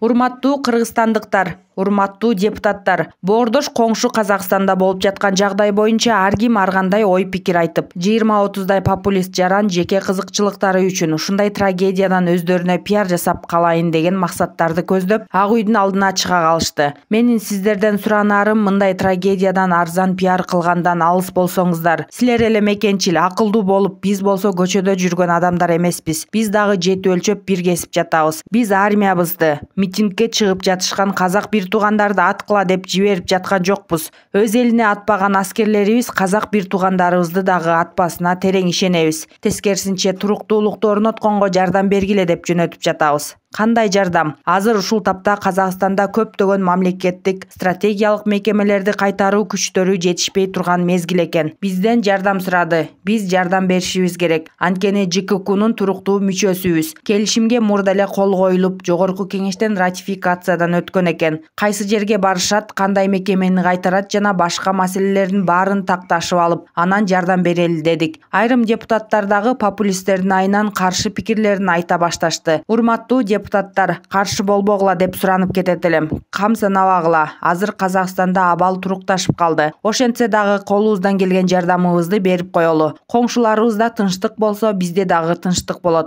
урматтуу кыргызстандыктар урматтуу депутаттар бордош коңшу казакстанда болуп жаткан жагдай боюнча ар ким ар кандай ой пикир айтып жыйырма отуздай популист жаран жеке кызыкчылыктары үчүн ушундай трагедиядан өздөрүнө пиар жасап калайын деген максаттарды көздөп ак үйдүн алдына чыга калышты менин сиздерден суранарым мындай трагедиядан арзан пиар кылгандан алыс болсоңуздар силер эле мекенчил акылдуу болуп биз болсо көчөдө жүргөн адамдар эмеспиз биз дагы жети өлчөп бир кесип жатабыз биз армиябызды митингге чыгып жатышкан казак бир туугандарды аткыла деп жиберип жаткан жокпуз өз элине атпаган аскерлерибиз казак бир туугандарыбызды дагы атпасына терең ишенебиз тескерисинче туруктуулукту орнотконго жардам бергиле деп жөнөтүп жатабыз кандай жардам азыр ушул тапта казакстанда көптөгөн мамлекеттик стратегиялык мекемелерди кайтаруу күчтөрү жетишпей турган мезгил экен бизден жардам сурады биз жардам беришибиз керек анткени жккунун туруктуу мүчөсүбүз келишимге мурда эле кол коюлуп жогорку кеңештен ратификациядан өткөн экен кайсы жерге барышат кандай мекемени кайтарат жана башка маселелердин баарын такташып алып анан жардам берели дедик айрым депутаттар дагы популисттердин айынан каршы пикирлерин айта башташты урматтуу депутат депутаттар қаршы болбогула деп сұранып кетет элем кам санабагыла азыр казакстанда абал турукташып калды ошентсе дагы колубуздан келген жардамыбызды берип коелу коңшуларыбызда тынчтык болсо бизде дагы тынчтык болот